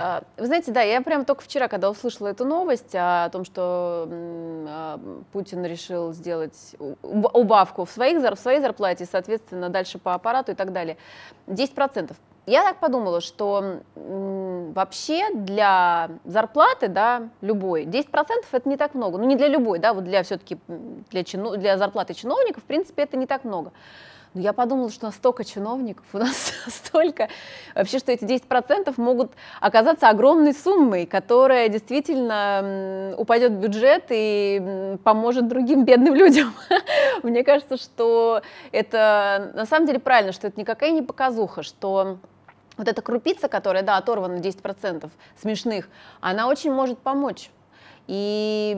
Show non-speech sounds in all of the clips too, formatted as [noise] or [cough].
А, вы знаете, да, я прям только вчера, когда услышала эту новость о том, что а, Путин решил сделать убавку в, своих, в своей зарплате, соответственно, дальше по аппарату и так далее, 10%. Я так подумала, что вообще для зарплаты, да, любой, 10% это не так много. Ну, не для любой, да, вот для все-таки для, чину, для зарплаты чиновников, в принципе, это не так много. Но ну, я подумала, что у столько чиновников, у нас [laughs] столько, вообще, что эти 10% могут оказаться огромной суммой, которая действительно упадет в бюджет и поможет другим бедным людям. [laughs] Мне кажется, что это на самом деле правильно, что это никакая не показуха, что вот эта крупица, которая, да, оторвана 10% смешных, она очень может помочь. И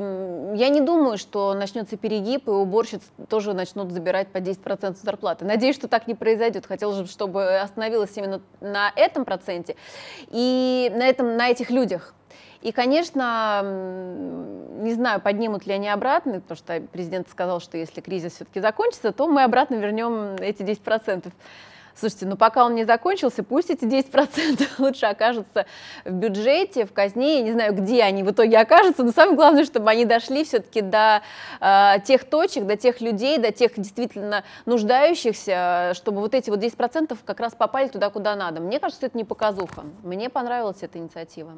я не думаю, что начнется перегиб, и уборщиц тоже начнут забирать по 10% зарплаты. Надеюсь, что так не произойдет. Хотелось бы, чтобы остановилось именно на этом проценте и на, этом, на этих людях. И, конечно, не знаю, поднимут ли они обратно, потому что президент сказал, что если кризис все-таки закончится, то мы обратно вернем эти 10%. Слушайте, ну пока он не закончился, пусть эти 10% [laughs] лучше окажутся в бюджете, в казне, я не знаю, где они в итоге окажутся, но самое главное, чтобы они дошли все-таки до э, тех точек, до тех людей, до тех действительно нуждающихся, чтобы вот эти вот 10% как раз попали туда, куда надо. Мне кажется, это не показуха. Мне понравилась эта инициатива.